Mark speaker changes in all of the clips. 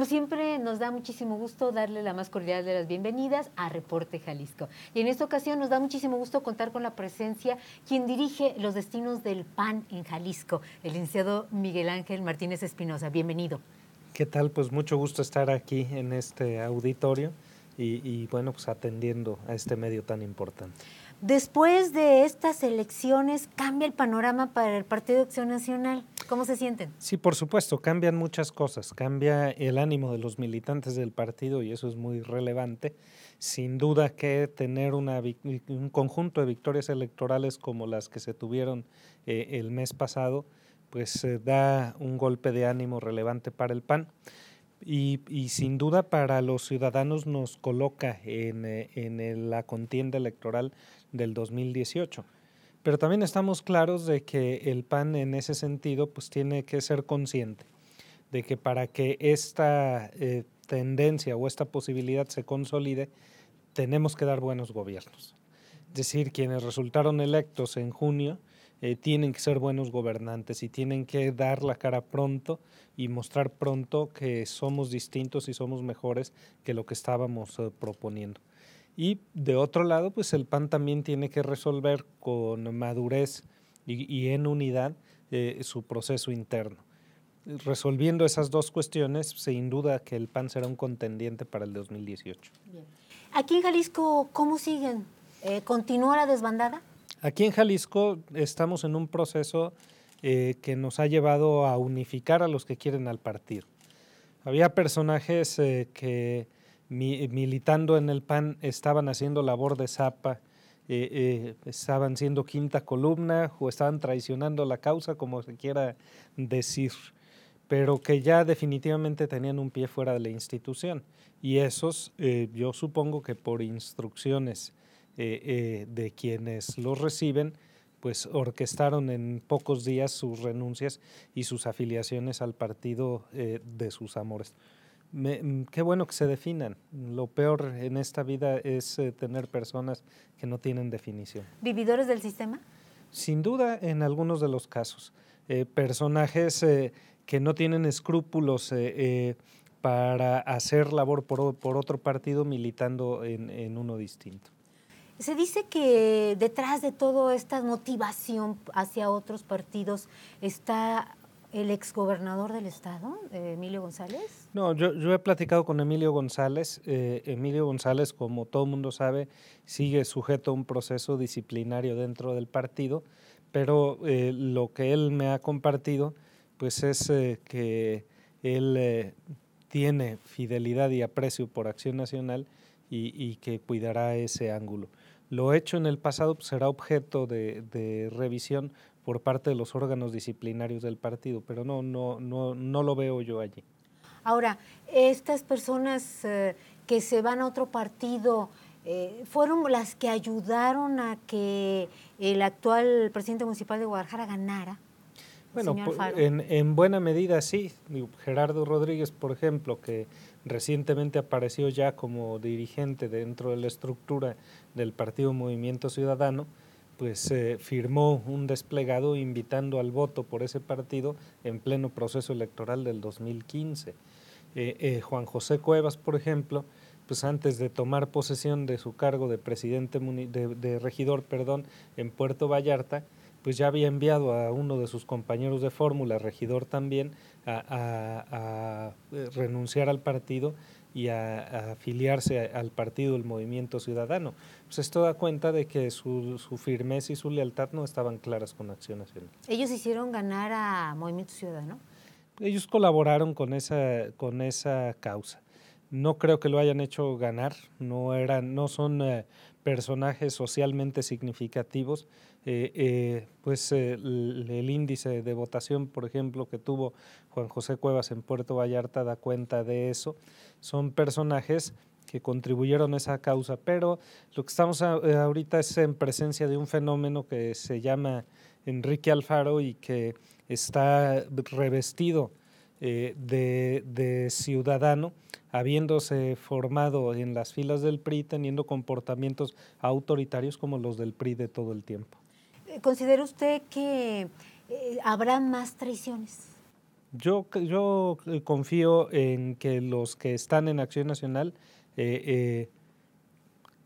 Speaker 1: Como siempre, nos da muchísimo gusto darle la más cordial de las bienvenidas a Reporte Jalisco. Y en esta ocasión nos da muchísimo gusto contar con la presencia quien dirige los destinos del PAN en Jalisco, el licenciado Miguel Ángel Martínez Espinosa. Bienvenido.
Speaker 2: ¿Qué tal? Pues mucho gusto estar aquí en este auditorio y, y bueno, pues atendiendo a este medio tan importante.
Speaker 1: Después de estas elecciones, ¿cambia el panorama para el Partido de Acción Nacional? ¿Cómo se sienten?
Speaker 2: Sí, por supuesto, cambian muchas cosas. Cambia el ánimo de los militantes del partido y eso es muy relevante. Sin duda que tener un conjunto de victorias electorales como las que se tuvieron eh, el mes pasado, pues eh, da un golpe de ánimo relevante para el PAN. Y, sin duda para los ciudadanos nos coloca en eh, la contienda electoral del 2018. Pero también estamos claros de que el PAN en ese sentido pues tiene que ser consciente de que para que esta eh, tendencia o esta posibilidad se consolide, tenemos que dar buenos gobiernos. Es decir, quienes resultaron electos en junio eh, tienen que ser buenos gobernantes y tienen que dar la cara pronto y mostrar pronto que somos distintos y somos mejores que lo que estábamos eh, proponiendo. Y de otro lado, pues el PAN también tiene que resolver con madurez y, en unidad eh, su proceso interno. Resolviendo esas dos cuestiones, sin duda que el PAN será un contendiente para el 2018. Bien.
Speaker 1: Aquí en Jalisco, ¿cómo siguen? Eh, ¿Continúa la desbandada?
Speaker 2: Aquí en Jalisco estamos en un proceso eh, que nos ha llevado a unificar a los que quieren al partido. Había personajes que eh, militando en el PAN estaban haciendo labor de zapa, eh, eh, estaban siendo quinta columna o estaban traicionando la causa, como se quiera decir, pero que ya definitivamente tenían un pie fuera de la institución. Y esos, yo supongo que por instrucciones de quienes los reciben, pues orquestaron en pocos días sus renuncias y sus afiliaciones al partido de sus amores. Mm, qué bueno que se definan. Lo peor en esta vida es eh, tener personas que no tienen definición.
Speaker 1: ¿Vividores del sistema?
Speaker 2: Sin duda, en algunos de los casos. Eh, personajes eh, que no tienen escrúpulos para hacer labor por, otro partido militando en, en, uno distinto.
Speaker 1: Se dice que detrás de toda esta motivación hacia otros partidos está el exgobernador del estado, eh, Emilio González?
Speaker 2: No, yo, he platicado con Emilio González. Eh, Emilio González, como todo el mundo sabe, sigue sujeto a un proceso disciplinario dentro del partido, pero eh, lo que él me ha compartido, pues es que él tiene fidelidad y aprecio por Acción Nacional y, que cuidará ese ángulo. Lo hecho en el pasado pues, será objeto de revisión por parte de los órganos disciplinarios del partido, pero no, no, no, no lo veo yo allí.
Speaker 1: Ahora, estas personas eh, que se van a otro partido, eh, ¿fueron las que ayudaron a que el actual presidente municipal de Guadalajara ganara? Bueno, pues,
Speaker 2: en, buena medida sí. Gerardo Rodríguez, por ejemplo, que recientemente apareció ya como dirigente dentro de la estructura del Partido Movimiento Ciudadano, pues firmó un desplegado invitando al voto por ese partido en pleno proceso electoral del 2015. Eh, eh, Juan José Cuevas, por ejemplo, pues antes de tomar posesión de su cargo de presidente de, regidor, perdón, en Puerto Vallarta, pues ya había enviado a uno de sus compañeros de fórmula, regidor también, a eh, renunciar al partido y a, afiliarse al partido, el movimiento ciudadano. Pues esto da cuenta de que su, firmeza y su lealtad no estaban claras con Acción Nacional.
Speaker 1: ¿Ellos hicieron ganar a Movimiento Ciudadano?
Speaker 2: Ellos colaboraron con esa, con esa causa. No creo que lo hayan hecho ganar, no, eran, no son eh, personajes socialmente significativos, eh, eh, pues eh, el, índice de votación, por ejemplo, que tuvo Juan José Cuevas en Puerto Vallarta da cuenta de eso. Son personajes que contribuyeron a esa causa, pero lo que estamos ahorita es en presencia de un fenómeno que se llama Enrique Alfaro y que está revestido de ciudadano, habiéndose formado en las filas del PRI, teniendo comportamientos autoritarios como los del PRI de todo el tiempo.
Speaker 1: ¿Considera usted que eh, habrá más traiciones?
Speaker 2: Yo, eh, confío en que los que están en Acción Nacional eh,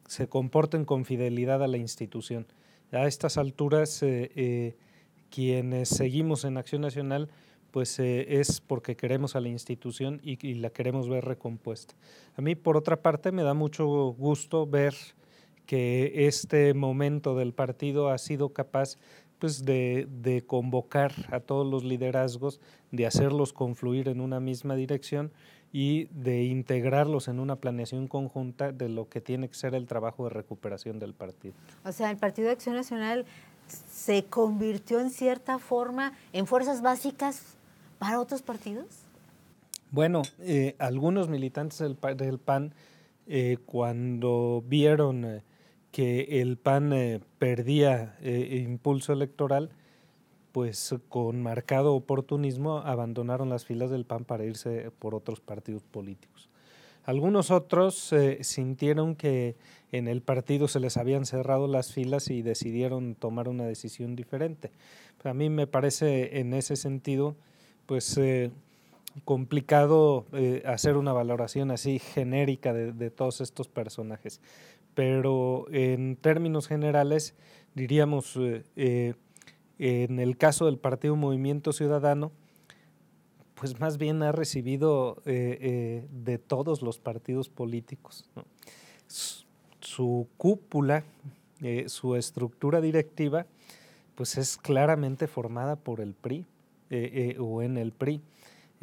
Speaker 2: se comporten con fidelidad a la institución. A estas alturas, quienes seguimos en Acción Nacional, pues es porque queremos a la institución y, la queremos ver recompuesta. A mí, por otra parte, me da mucho gusto ver que este momento del partido ha sido capaz pues, de, convocar a todos los liderazgos, de hacerlos confluir en una misma dirección y de integrarlos en una planeación conjunta de lo que tiene que ser el trabajo de recuperación del partido.
Speaker 1: O sea, el Partido de Acción Nacional se convirtió en cierta forma en fuerzas básicas para otros partidos?
Speaker 2: Bueno, eh, algunos militantes del, del PAN, eh, cuando vieron eh, que el PAN eh, perdía eh, impulso electoral, pues con marcado oportunismo abandonaron las filas del PAN para irse por otros partidos políticos. Algunos otros eh, sintieron que en el partido se les habían cerrado las filas y decidieron tomar una decisión diferente. a mí me parece en ese sentido, pues complicado eh, hacer una valoración así genérica de, todos estos personajes, pero en términos generales diríamos, eh, eh, en el caso del Partido Movimiento Ciudadano, pues más bien ha recibido de todos los partidos políticos. Su cúpula, su estructura directiva, pues es claramente formada por el PRI o en el PRI.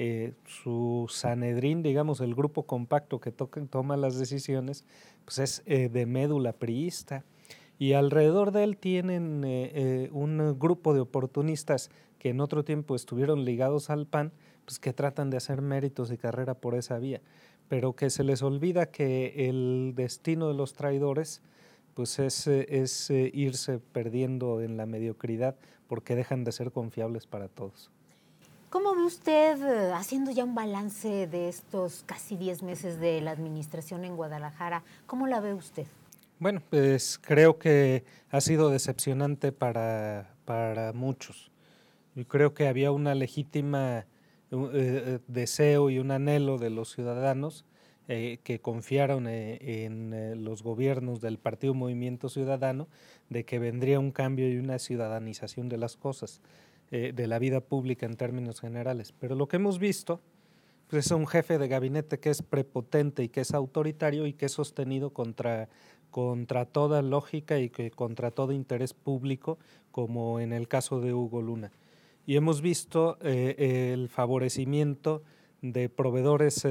Speaker 2: Eh, su Sanedrín, digamos, el grupo compacto que toma las decisiones, pues es eh, de médula priista. Y alrededor de él tienen eh, un grupo de oportunistas que en otro tiempo estuvieron ligados al PAN, pues que tratan de hacer méritos y carrera por esa vía, pero que se les olvida que el destino de los traidores pues es irse perdiendo en la mediocridad porque dejan de ser confiables para todos.
Speaker 1: ¿Cómo ve usted, eh, haciendo ya un balance de estos casi 10 meses de la administración en Guadalajara, cómo la ve usted?
Speaker 2: Bueno, pues creo que ha sido decepcionante para, para muchos. Yo creo que había un legítimo eh, eh, deseo y un anhelo de los ciudadanos eh, que confiaron eh, en eh, los gobiernos del Partido Movimiento Ciudadano de que vendría un cambio y una ciudadanización de las cosas, de la vida pública en términos generales. Pero lo que hemos visto pues, es un jefe de gabinete que es prepotente y que es autoritario y que es sostenido contra, contra toda lógica y que contra todo interés público, como en el caso de Hugo Luna. Y hemos visto el favorecimiento de proveedores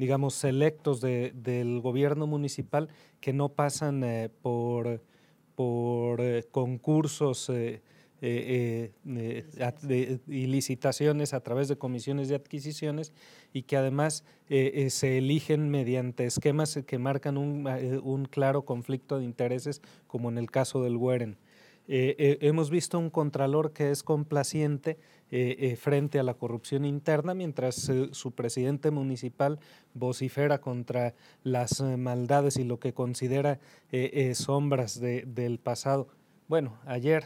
Speaker 2: digamos, selectos del gobierno municipal que no pasan eh, por, eh, concursos y eh, licitaciones a través de comisiones de adquisiciones y que además se eligen mediante esquemas que marcan un, un, claro conflicto de intereses, como en el caso del Weren. Eh, eh, hemos visto un contralor que es complaciente eh, frente a la corrupción interna, mientras su presidente municipal vocifera contra las maldades y lo que considera sombras del pasado. Bueno, ayer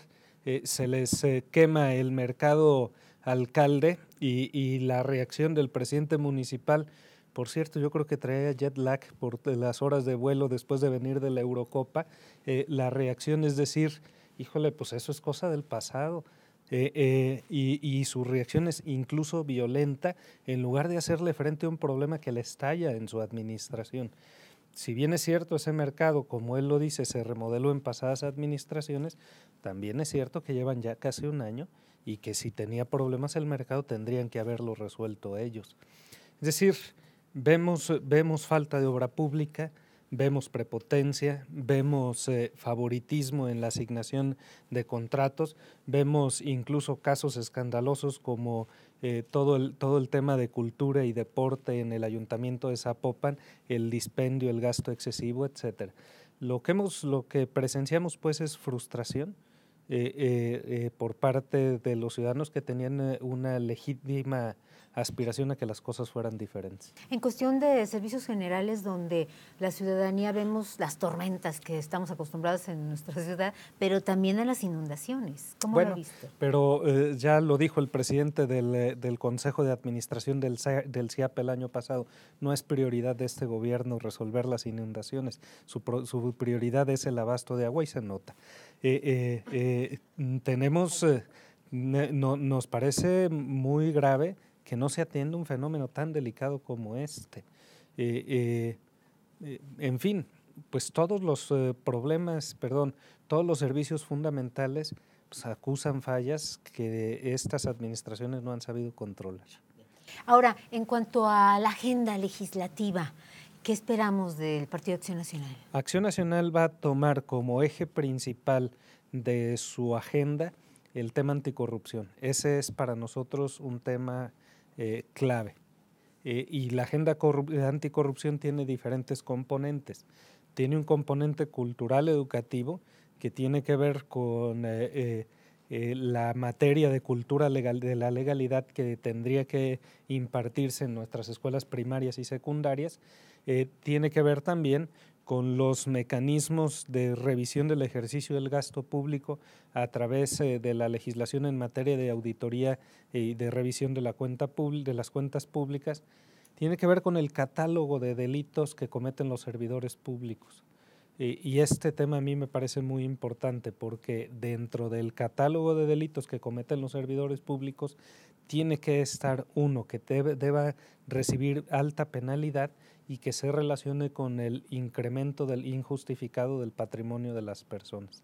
Speaker 2: se les quema el mercado alcalde y, la reacción del presidente municipal. Por cierto, yo creo que traía jet lag por las horas de vuelo después de venir de la Eurocopa. la reacción es decir, híjole, pues eso es cosa del pasado. Eh, eh, y, su reacción es incluso violenta en lugar de hacerle frente a un problema que le estalla en su administración. Si bien es cierto, ese mercado, como él lo dice, se remodeló en pasadas administraciones, también es cierto que llevan ya casi un año y que si tenía problemas el mercado tendrían que haberlo resuelto ellos. Es decir, vemos falta de obra pública, vemos prepotencia, vemos eh, favoritismo en la asignación de contratos, vemos incluso casos escandalosos como eh, todo, el, todo el tema de cultura y deporte en el ayuntamiento de Zapopan, el dispendio, el gasto excesivo, etcétera. Lo que, hemos, lo que presenciamos pues es frustración, eh, por parte de los ciudadanos que tenían una legítima aspiración a que las cosas fueran diferentes.
Speaker 1: En cuestión de servicios generales, donde la ciudadanía vemos las tormentas que estamos acostumbrados en nuestra ciudad, pero también a las inundaciones. ¿Cómo lo viste?
Speaker 2: Pero eh, ya lo dijo el presidente del, eh, Consejo de Administración del, del, CIAP e el año pasado, no es prioridad de este gobierno resolver las inundaciones, su, prioridad es el abasto de agua y se nota. Eh, tenemos, nos parece muy grave que no se atiende un fenómeno tan delicado como este. Eh, eh, eh, en fin, pues todos los problemas, perdón, todos los servicios fundamentales pues, acusan fallas que estas administraciones no han sabido controlar.
Speaker 1: Ahora, en cuanto a la agenda legislativa, ¿qué esperamos del Partido Acción Nacional?
Speaker 2: Acción Nacional va a tomar como eje principal de su agenda el tema anticorrupción. Ese es para nosotros un tema eh, clave. Eh, y la agenda eh, anticorrupción tiene diferentes componentes. Tiene un componente cultural educativo que tiene que ver con la materia de cultura legal, de la legalidad que tendría que impartirse en nuestras escuelas primarias y secundarias. tiene que ver también con los mecanismos de revisión del ejercicio del gasto público a través eh, de la legislación en materia de auditoría y de revisión de, la cuenta de las cuentas públicas, tiene que ver con el catálogo de delitos que cometen los servidores públicos. Y, este tema a mí me parece muy importante porque dentro del catálogo de delitos que cometen los servidores públicos tiene que estar uno que debe, deba recibir alta penalidad y que se relacione con el incremento del injustificado del patrimonio de las personas.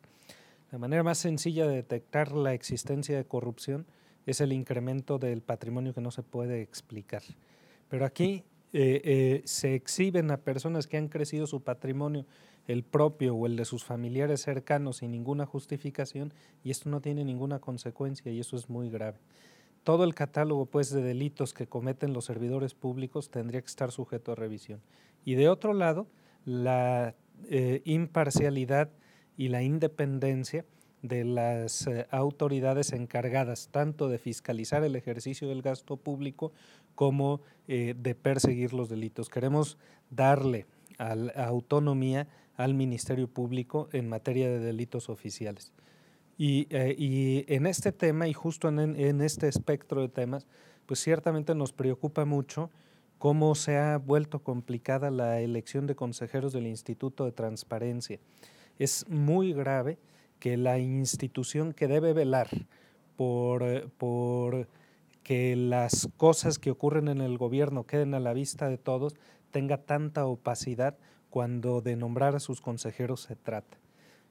Speaker 2: La manera más sencilla de detectar la existencia de corrupción es el incremento del patrimonio que no se puede explicar. Pero aquí eh, eh, se exhiben a personas que han crecido su patrimonio, el propio o el de sus familiares cercanos, sin ninguna justificación, y esto no tiene ninguna consecuencia y eso es muy grave todo el catálogo pues, de delitos que cometen los servidores públicos tendría que estar sujeto a revisión. Y de otro lado, la eh, imparcialidad y la independencia de las eh, autoridades encargadas tanto de fiscalizar el ejercicio del gasto público como eh, de perseguir los delitos. Queremos darle autonomía al Ministerio Público en materia de delitos oficiales. Eh, y, en este tema y justo en, este espectro de temas, pues ciertamente nos preocupa mucho cómo se ha vuelto complicada la elección de consejeros del Instituto de Transparencia. Es muy grave que la institución que debe velar por, eh, que las cosas que ocurren en el gobierno queden a la vista de todos tenga tanta opacidad cuando de nombrar a sus consejeros se trata.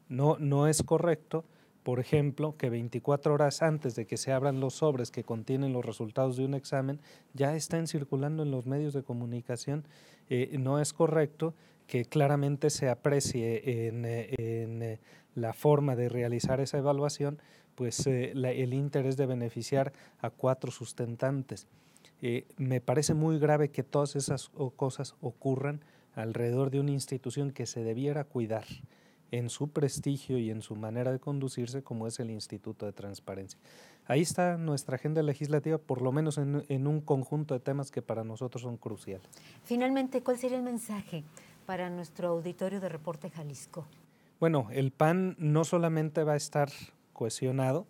Speaker 2: no es correcto por ejemplo, que 24 horas antes de que se abran los sobres que contienen los resultados de un examen, ya estén circulando en los medios de comunicación. Eh, no es correcto que claramente se aprecie en, eh, la forma de realizar esa evaluación, pues eh, el interés de beneficiar a cuatro sustentantes. me parece muy grave que todas esas cosas ocurran alrededor de una institución que se debiera cuidar en su prestigio y en su manera de conducirse como es el Instituto de Transparencia. Ahí está nuestra agenda legislativa, por lo menos en, un conjunto de temas que para nosotros son cruciales.
Speaker 1: Finalmente, ¿cuál sería el mensaje para nuestro auditorio de Reporte Jalisco?
Speaker 2: Bueno, el PAN no solamente va a estar cohesionado,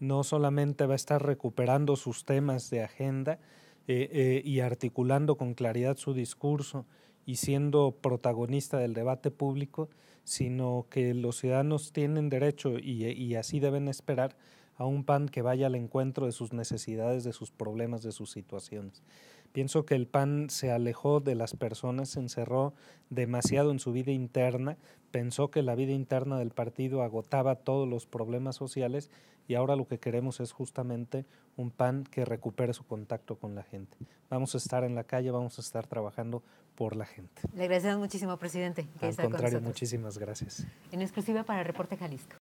Speaker 2: no solamente va a estar recuperando sus temas de agenda eh, eh, y articulando con claridad su discurso y siendo protagonista del debate público, sino que los ciudadanos tienen derecho y, así deben esperar a un PAN que vaya al encuentro de sus necesidades, de sus problemas, de sus situaciones. Pienso que el PAN se alejó de las personas, se encerró demasiado en su vida interna, pensó que la vida interna del partido agotaba todos los problemas sociales y ahora lo que queremos es justamente un pan que recupere su contacto con la gente. Vamos a estar en la calle, vamos a estar trabajando por la gente.
Speaker 1: Le agradecemos muchísimo, presidente. Que Al contrario,
Speaker 2: muchísimas gracias.
Speaker 1: En exclusiva para Reporte Jalisco.